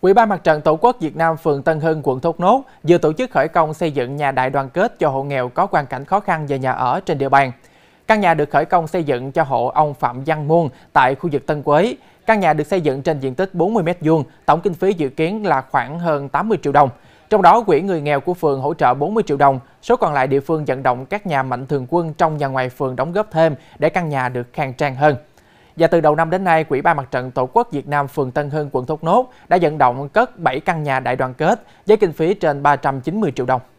Quỹ ban mặt trận Tổ quốc Việt Nam phường Tân Hưng, quận Thốt Nốt vừa tổ chức khởi công xây dựng nhà đại đoàn kết cho hộ nghèo có hoàn cảnh khó khăn về nhà ở trên địa bàn. Căn nhà được khởi công xây dựng cho hộ ông Phạm Văn Muôn tại khu vực Tân Quế. Căn nhà được xây dựng trên diện tích 40 m2, tổng kinh phí dự kiến là khoảng hơn 80 triệu đồng. Trong đó, quỹ người nghèo của phường hỗ trợ 40 triệu đồng, số còn lại địa phương vận động các nhà mạnh thường quân trong và ngoài phường đóng góp thêm để căn nhà được khang trang hơn. Và từ đầu năm đến nay, Quỹ ban Mặt trận Tổ quốc Việt Nam phường Tân Hưng, quận Thốt Nốt đã vận động cất 7 căn nhà đại đoàn kết với kinh phí trên 390 triệu đồng.